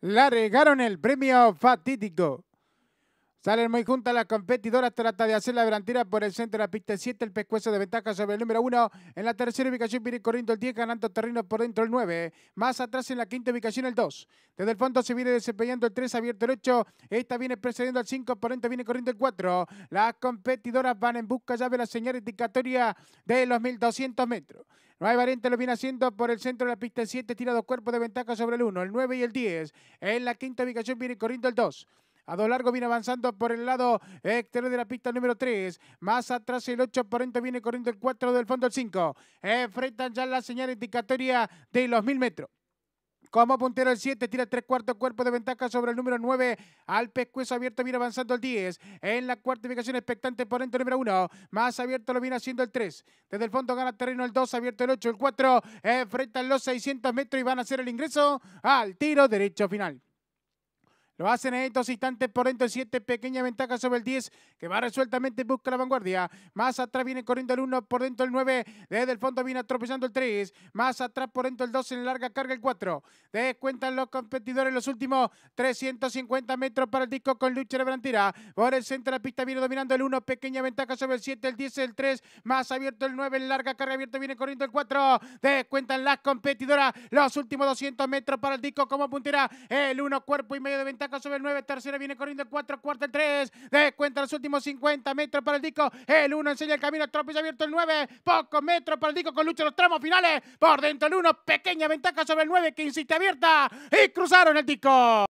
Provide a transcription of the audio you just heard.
la regaron el premio fatídico. Salen muy juntas las competidoras, trata de hacer la delantera por el centro de la pista 7, el pescuezo de ventaja sobre el número 1. En la tercera ubicación viene corriendo el 10, ganando terreno por dentro el 9. Más atrás en la quinta ubicación el 2. Desde el fondo se viene desempeñando el 3, abierto el 8. Esta viene precediendo al 5, por dentro viene corriendo el 4. Las competidoras van en busca ya de la señal indicatoria de los 1200 metros. No hay Variante lo viene haciendo por el centro de la pista 7, tira dos cuerpos de ventaja sobre el 1, el 9 y el 10. En la quinta ubicación viene corriendo el 2. A dos largo viene avanzando por el lado eh, exterior de la pista número 3. Más atrás el 8 por dentro viene corriendo el 4 del fondo el 5. Enfrentan eh, ya la señal indicatoria de los 1000 metros. Como puntero el 7, tira tres cuartos cuerpo de ventaja sobre el número 9. Al pescuezo abierto viene avanzando el 10. En la cuarta ubicación expectante por dentro número 1. Más abierto lo viene haciendo el 3. Desde el fondo gana terreno el 2, abierto el 8, el 4. Enfrentan eh, los 600 metros y van a hacer el ingreso al tiro derecho final. Lo hacen en estos instantes por dentro el 7, pequeña ventaja sobre el 10, que va resueltamente busca la vanguardia. Más atrás viene corriendo el 1, por dentro el 9, desde el fondo viene atropellando el 3, más atrás por dentro el 2, en larga carga el 4. Descuentan los competidores los últimos 350 metros para el disco con lucha de Brantira. Por el centro de la pista viene dominando el 1, pequeña ventaja sobre el 7, el 10, el 3, más abierto el 9, en larga carga abierta viene corriendo el 4. De Cuentan las competidoras. Los últimos 200 metros para el disco como puntera. El 1, cuerpo y medio de ventaja sobre el 9. Tercera viene corriendo el 4, Cuarto el 3. Descuenta los últimos 50 metros para el disco. El 1 enseña el camino. Tropis abierto el 9. Pocos metros para el disco con lucha en los tramos finales. Por dentro el 1. Pequeña ventaja sobre el 9 que insiste abierta. Y cruzaron el disco.